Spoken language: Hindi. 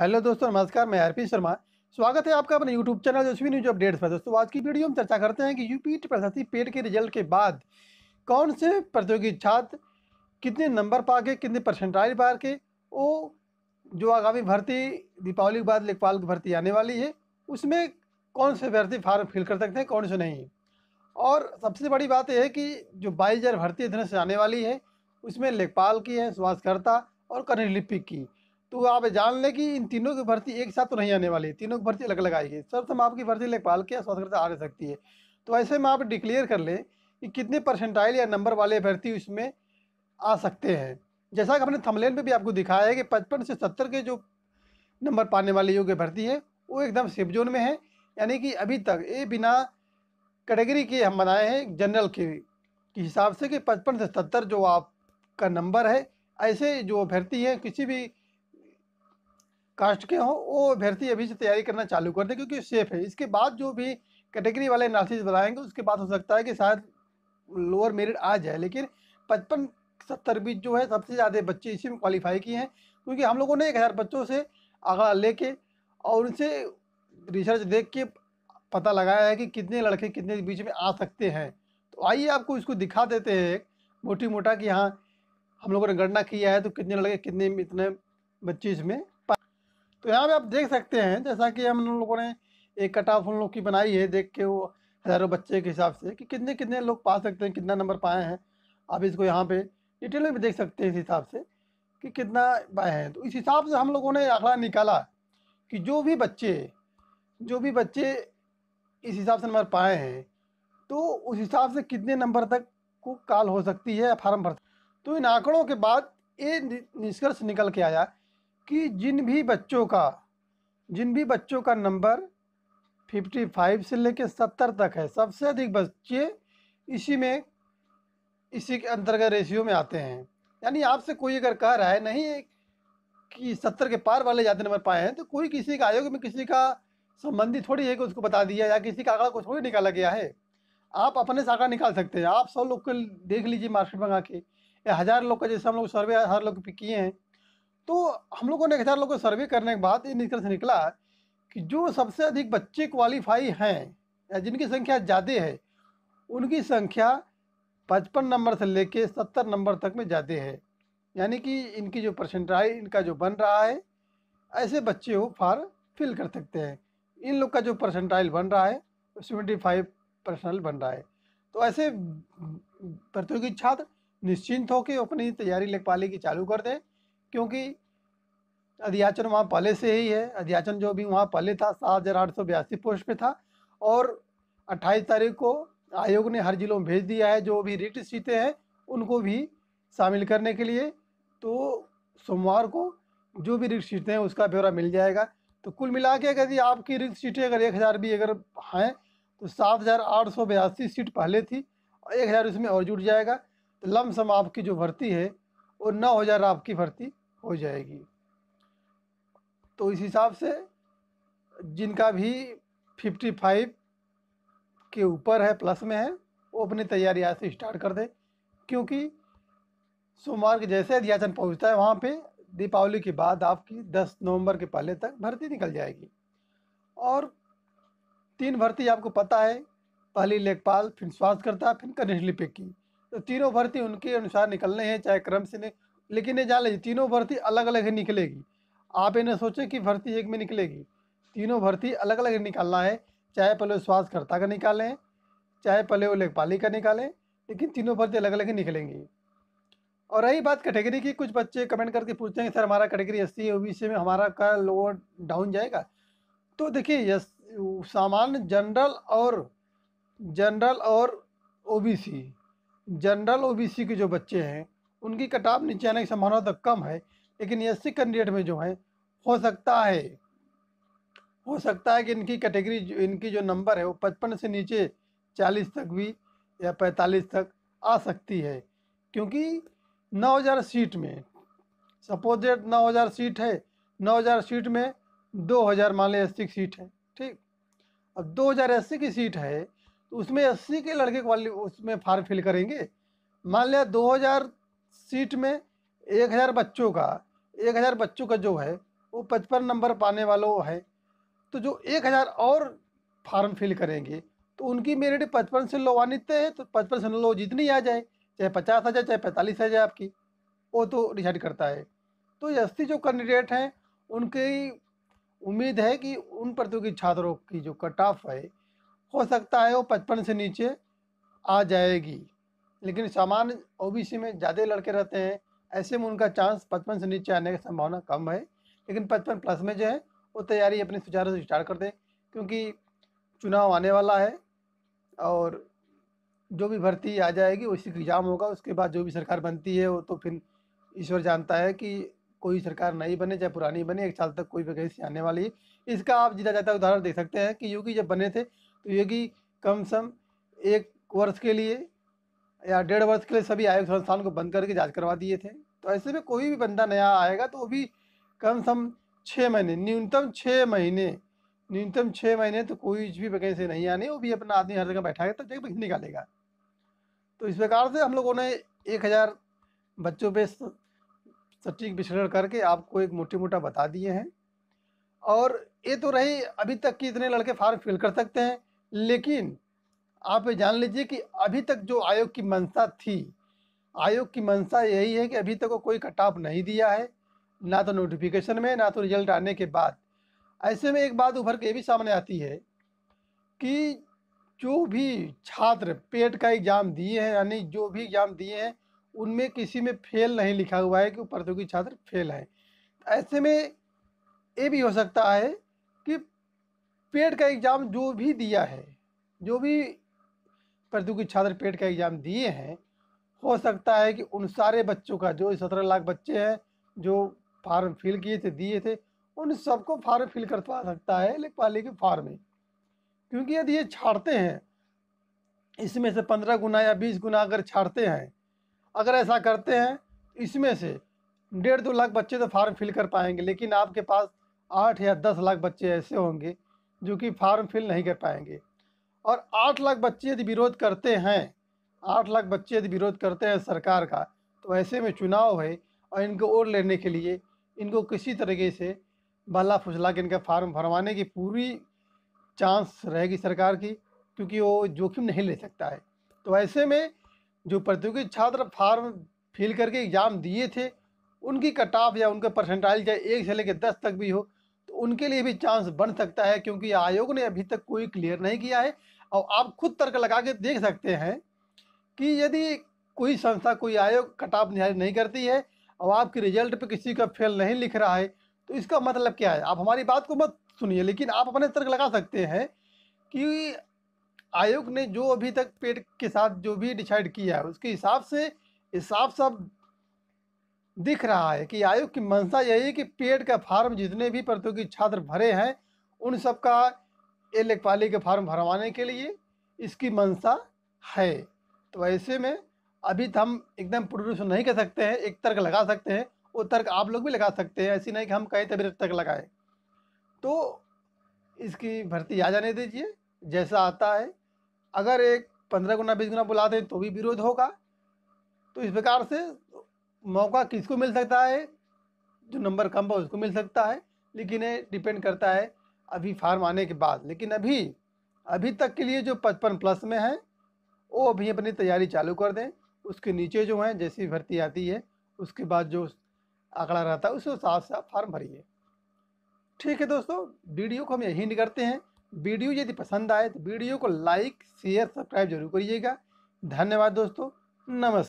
हेलो दोस्तों नमस्कार मैं आरपी शर्मा स्वागत है आपका अपने यूट्यूब चैनल जोशवी न्यूज अपडेट्स पर दोस्तों आज की वीडियो में चर्चा करते हैं कि यूपी प्रशासी पेट के रिजल्ट के बाद कौन से प्रतियोगी छात्र कितने नंबर पा के कितने परसेंटाइल पा के वो जो आगामी भर्ती दीपावली के बाद लेखपाल की भर्ती आने वाली है उसमें कौन से अभ्यर्थी फार्म फिल कर सकते हैं कौन से नहीं और सबसे बड़ी बात यह है कि जो बाईस हज़ार भर्ती धन से आने वाली है उसमें लेखपाल की है स्वास्थ्यकर्ता और कर्णलिपिक की तो आप जान लें कि इन तीनों की भर्ती एक साथ तो नहीं आने वाली तीनों की भर्ती अलग अलग आएगी सर्वप्रथम आपकी भर्ती लेखपाल के स्वतंत्रता आ सकती है तो ऐसे में आप डिक्लेयर कर लें कि कितने परसेंटाइल या नंबर वाले अभ्यर्थी उसमें आ सकते हैं जैसा कि हमने थमलेन में भी आपको दिखाया है कि पचपन से सत्तर के जो नंबर पाने वाले योग्य भर्ती है वो एकदम सेफ जोन में है यानी कि अभी तक ये बिना कैटेगरी के हम बनाए हैं जनरल के हिसाब से कि पचपन से सत्तर जो आपका नंबर है ऐसे जो अभ्यर्थी हैं किसी भी कास्ट के हों वो अभ्यर्थी अभी से तैयारी करना चालू कर दें क्योंकि सेफ है इसके बाद जो भी कैटेगरी वाले एनालिसिस बनाएंगे उसके बाद हो सकता है कि शायद लोअर मेरिट आ जाए लेकिन पचपन सत्तर बीच जो है सबसे ज़्यादा बच्चे इसी में क्वालिफाई किए हैं क्योंकि हम लोगों ने एक हज़ार बच्चों से आगा लेके और उनसे रिसर्च देख के पता लगाया है कि कितने लड़के कितने बीच में आ सकते हैं तो आइए आपको इसको दिखा देते हैं एक मोटी मोटा कि हाँ हम लोगों ने गणना किया है तो कितने लड़के कितने इतने बच्चे इसमें तो यहाँ पे आप देख सकते हैं जैसा कि हम लोगों ने एक कट ऑफ उन लोग की बनाई है देख के वो हज़ारों बच्चे के हिसाब से कि कितने कितने लोग पा सकते हैं कितना नंबर पाए हैं आप इसको यहाँ पे डिटेल में भी देख सकते हैं इस हिसाब से कि कितना पाए हैं तो इस हिसाब से हम लोगों ने आंकड़ा निकाला कि जो भी बच्चे जो भी बच्चे इस हिसाब से नंबर पाए हैं तो उस हिसाब से कितने नंबर तक को कॉल हो सकती है फार्म भर तो इन आंकड़ों के बाद ये निष्कर्ष निकल के आया कि जिन भी बच्चों का जिन भी बच्चों का नंबर 55 से लेकर सत्तर तक है सबसे अधिक बच्चे इसी में इसी के अंतर्गत रेशियो में आते हैं यानी आपसे कोई अगर कह रहा है नहीं कि सत्तर के पार वाले ज़्यादा नंबर पाए हैं तो कोई किसी का आयोग में किसी का संबंधी थोड़ी है कि उसको बता दिया या किसी का आंकड़ा को थोड़ी निकाला गया है आप अपने से आंकड़ा निकाल सकते हैं आप सौ लोग को देख लीजिए मार्केट में आके या हज़ार लोग का जैसे हम लोग सर्वे हज़ार लोग किए हैं तो हम लोगों ने एक हजार लोगों को सर्वे करने के बाद ये निष्कर्ष निकला कि जो सबसे अधिक बच्चे क्वालिफाई हैं या जिनकी संख्या ज़्यादा है उनकी संख्या पचपन नंबर से लेके सत्तर नंबर तक में ज़्यादा है यानी कि इनकी जो परसेंटाइज इनका जो बन रहा है ऐसे बच्चे वो फार फिल कर सकते हैं इन लोग का जो परसेंटाइल बन रहा है सेवेंटी फाइव परसेंट बन रहा है तो ऐसे प्रतियोगी छात्र निश्चिंत होकर अपनी तैयारी पाली की चालू कर दें क्योंकि अध्याचन वहाँ पहले से ही है अध्याचन जो भी वहाँ पहले था सात हज़ार आठ सौ बयासी पोस्ट पे था और अट्ठाईस तारीख को आयोग ने हर जिलों में भेज दिया है जो भी रिक्त सीटें हैं उनको भी शामिल करने के लिए तो सोमवार को जो भी रिक्त सीटें हैं उसका ब्यौरा मिल जाएगा तो कुल मिला के अगर आपकी रिक्त सीटें अगर एक हज़ार भी अगर हैं तो सात हज़ार आठ सौ बयासी सीट पहले थी और एक हज़ार उसमें और जुड़ जाएगा तो लमसम आपकी जो भर्ती है वो नौ हज़ार आपकी भर्ती हो जाएगी तो इस हिसाब से जिनका भी फिफ्टी फाइव के ऊपर है प्लस में है वो अपनी तैयारी आज से स्टार्ट कर दे क्योंकि सोमवार के जैसे अध्याचन पहुंचता है वहाँ पे दीपावली के बाद आपकी 10 नवंबर के पहले तक भर्ती निकल जाएगी और तीन भर्ती आपको पता है पहली लेखपाल फिर स्वास्थ्यकर्ता फिर कनिष्ठ लिपिक की तो तीनों भर्ती उनके अनुसार निकलने हैं चाहे क्रम से लेकिन ये जान लीजिए तीनों भर्ती अलग अलग निकलेगी आप ये ना सोचें कि भर्ती एक में निकलेगी तीनों भर्ती अलग अलग निकालना है चाहे पहले स्वास्थ्यकर्ता का निकालें चाहे पहले वो लेखपाली का निकालें लेकिन तीनों भर्ती अलग अलग ही निकलेंगी और रही बात कैटेगरी की कुछ बच्चे कमेंट करके पूछते हैं सर हमारा category S C O B C में हमारा का लोअर डाउन जाएगा तो देखिए यस सामान्य जनरल और जनरल और ओबीसी जनरल ओबीसी के जो बच्चे हैं उनकी कट ऑफ नीचे आने की संभावना तो कम है लेकिन एस सी कैंडिडेट में जो है हो सकता है हो सकता है कि इनकी कैटेगरी इनकी जो नंबर है वो पचपन से नीचे चालीस तक भी या पैंतालीस तक आ सकती है क्योंकि नौ हज़ार सीट में सपोज डेट नौ हज़ार सीट है नौ हज़ार सीट में दो हज़ार मान लें अस्सी की सीट है ठीक अब दो हज़ार अस्सी की सीट है तो उसमें अस्सी के लड़के वाले उसमें फार्म फिल करेंगे मान लिया दो हज़ार सीट में एक हज़ार बच्चों का एक हज़ार बच्चों का जो है वो पचपन नंबर पाने वालों है तो जो एक हज़ार और फार्म फिल करेंगे तो उनकी मेरिट पचपन से लोवानित है तो पचपन से लो जितनी आ जाए चाहे पचास हज़ार चाहे पैंतालीस हज़ार आपकी वो तो डिसाइड करता है तो अस्सी जो कैंडिडेट हैं उनकी उम्मीद है कि उन प्रतियोगी छात्रों की जो कट ऑफ है हो सकता है वो पचपन से नीचे आ जाएगी लेकिन सामान्य ओबीसी में ज़्यादा लड़के रहते हैं ऐसे में उनका चांस पचपन से नीचे आने की संभावना कम है लेकिन पचपन प्लस में जो है वो तैयारी अपने सुचारू से स्टार्ट कर दें क्योंकि चुनाव आने वाला है और जो भी भर्ती आ जाएगी उसी का एग्ज़ाम होगा उसके बाद जो भी सरकार बनती है वो तो फिर ईश्वर जानता है कि कोई सरकार नई बने चाहे पुरानी बने एक साल तक कोई वैकेंसी आने वाली है इसका आप जिला जाता उदाहरण देख सकते हैं कि योगी जब बने थे तो योगी कम कम एक वर्ष के लिए या डेढ़ वर्ष के लिए सभी आयोग संस्थान को बंद करके जांच करवा दिए थे तो ऐसे में कोई भी बंदा नया आएगा तो वो भी कम से कम छः महीने न्यूनतम छः महीने न्यूनतम छः महीने तो कोई भी वैकेंसी नहीं आनी वो भी अपना आदमी हर जगह बैठाएगा तब तो निकालेगा तो इस प्रकार से हम लोगों ने एक हज़ार बच्चों पर सटीक विश्लेषण करके आपको एक मोटी मोटा बता दिए हैं और ये तो रही अभी तक कि इतने लड़के फार्म फिल कर सकते हैं लेकिन आप जान लीजिए कि अभी तक जो आयोग की मंशा थी आयोग की मंशा यही है कि अभी तक वो कोई कटाप नहीं दिया है ना तो नोटिफिकेशन में ना तो रिजल्ट आने के बाद ऐसे में एक बात उभर के भी सामने आती है कि जो भी छात्र पेट का एग्ज़ाम दिए हैं यानी जो भी एग्ज़ाम दिए हैं उनमें किसी में फेल नहीं लिखा हुआ है कि प्रतियोगी छात्र फेल हैं ऐसे में ये भी हो सकता है कि पेट का एग्ज़ाम जो भी दिया है जो भी की छात्र पेट का एग्ज़ाम दिए हैं हो सकता है कि उन सारे बच्चों का जो सत्रह लाख बच्चे हैं जो फार्म फिल किए थे दिए थे उन सबको फार्म फिल करवा सकता है पाले के फार्म में क्योंकि यदि ये छाड़ते हैं इसमें से पंद्रह गुना या बीस गुना अगर छाड़ते हैं अगर ऐसा करते हैं तो इसमें से डेढ़ दो लाख बच्चे तो फार्म फिल कर पाएंगे लेकिन आपके पास आठ या दस लाख बच्चे ऐसे होंगे जो कि फार्म फिल नहीं कर पाएंगे और आठ लाख बच्चे यदि विरोध करते हैं आठ लाख बच्चे यदि विरोध करते हैं सरकार का तो ऐसे में चुनाव है और इनको और लेने के लिए इनको किसी तरीके से भला फुसला के इनका फार्म भरवाने की पूरी चांस रहेगी सरकार की क्योंकि वो जोखिम नहीं ले सकता है तो ऐसे में जो प्रतियोगी छात्र फार्म फिल करके एग्ज़ाम दिए थे उनकी कट ऑफ या उनका परसेंटाइल चाहे एक से लेकर दस तक भी हो तो उनके लिए भी चांस बन सकता है क्योंकि आयोग ने अभी तक कोई क्लियर नहीं किया है और आप खुद तर्क लगा के देख सकते हैं कि यदि कोई संस्था कोई आयोग कटाप निहार नहीं करती है और आपके रिजल्ट पे किसी का फेल नहीं लिख रहा है तो इसका मतलब क्या है आप हमारी बात को मत सुनिए लेकिन आप अपने तर्क लगा सकते हैं कि आयोग ने जो अभी तक पेट के साथ जो भी डिसाइड किया है उसके हिसाब से हिसाब सब दिख रहा है कि आयोग की मंशा यही है कि पेड का फार्म जितने भी प्रतियोगी छात्र भरे हैं उन सब का ये लेखपाली के फार्म भरवाने के लिए इसकी मंशा है तो ऐसे में अभी तो हम एकदम प्रोड्यूस नहीं कर सकते हैं एक तर्क लगा सकते हैं वो तर्क आप लोग भी लगा सकते हैं ऐसी नहीं कि हम कहें तभी तर्क लगाए तो इसकी भर्ती आ जाने दीजिए जैसा आता है अगर एक पंद्रह गुना बीस गुना बुला दें तो भी विरोध होगा तो इस प्रकार से मौका किसको मिल सकता है जो नंबर कम हो उसको मिल सकता है लेकिन ये डिपेंड करता है अभी फार्म आने के बाद लेकिन अभी अभी तक के लिए जो पचपन प्लस में है वो अभी अपनी तैयारी चालू कर दें उसके नीचे जो है जैसी भर्ती आती है उसके बाद जो आंकड़ा रहता है उस हिसाब से आप फार्म भरिए ठीक है दोस्तों वीडियो को हम यहीं निकलते हैं वीडियो यदि पसंद आए तो वीडियो को लाइक शेयर सब्सक्राइब जरूर करिएगा धन्यवाद दोस्तों नमस्कार